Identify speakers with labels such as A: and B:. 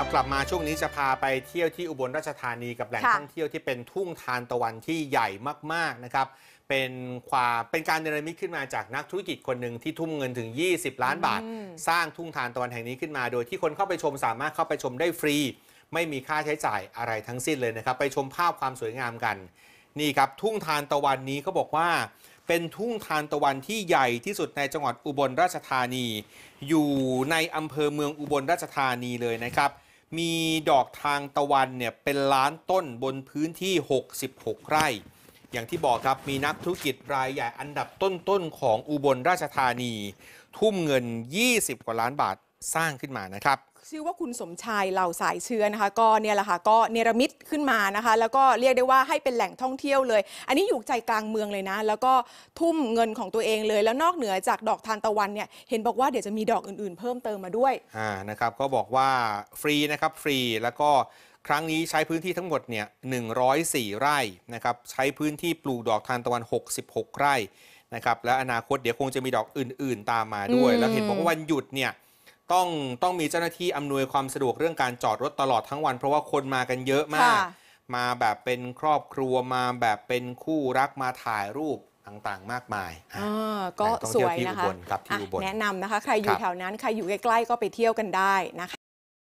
A: ครับกลับมาช่วงนี้จะพาไปเที่ยวที่อุบลราชธานีกับแหล่งท่องเที่ยวที่เป็นทุ่งทานตะวันที่ใหญ่มากๆนะครับ เป็นความเป็นการเนรมิตขึ้นมาจากนักธุรกิจคนหนึ่งที่ทุ่มเงินถึง 20 ล้านบาท สร้างทุ่งทานตะวันแห่งนี้ขึ้นมาโดยที่คนเข้าไปชมสามารถเข้าไปชมได้ฟรี ไม่มีค่าใช้จ่ายอะไรทั้งสิ้นเลยนะครับ ไปชมภาพความสวยงามกัน นี่ครับทุ่งทานตะวันนี้เขาบอกว่า เป็นทุ่งทานตะวันที่ใหญ่ที่สุดในจังหวัดอุบลราชธานี อยู่ในอำเภอเมืองอุบลราชธานีเลยนะครับมีดอกทางตะวันเนี่ย เป็นล้านต้นบนพื้นที่ 66 ไร่ อย่างที่บอกครับมีนักธุรกิจรายใหญ่อันดับต้นๆ ของอุบลราชธานี ทุ่มเงิน 20 กว่าล้านบาทสร้างขึ้นมานะครับ
B: ชื่อว่าคุณสมชายเหล่าสายเชื้อนะคะก็เนี่ยแหละค่ะก็เนรมิตขึ้นมานะคะแล้วก็เรียกได้ว่าให้เป็นแหล่งท่องเที่ยวเลย อันนี้อยู่ใจกลางเมืองเลยนะ แล้วก็ทุ่มเงินของตัวเองเลย แล้วนอกเหนือจากดอกทานตะวันเนี่ยเห็นบอกว่าเดี๋ยวจะมีดอกอื่นๆเพิ่มเติมมาด้วย
A: อ่านะครับก็บอกว่าฟรีนะครับ ฟรีแล้วก็ครั้งนี้ใช้พื้นที่ทั้งหมดเนี่ย104 ไร่นะครับใช้พื้นที่ปลูกดอกทานตะวัน 66ไร่นะครับและอนาคตเดี๋ยวคงจะมีดอกอื่นๆตามมาด้วยแล้วเห็นบอกว่าวันหยุดเนี่ยต้องต้องมีเจ้าหน้าที่อำนวยความสะดวกเรื่องการจอดรถตลอดทั้งวัน เพราะว่าคนมากันเยอะมาก มาแบบเป็นครอบครัวมา แบบเป็นคู่รักมาถ่ายรูปต่างๆ มากมาย
B: ก็สวยนะคะคะแนะนำนะคะ ใครอยู่แถวนั้นใครอยู่ใกล้ๆก็ไปเที่ยวกันได้นะคะ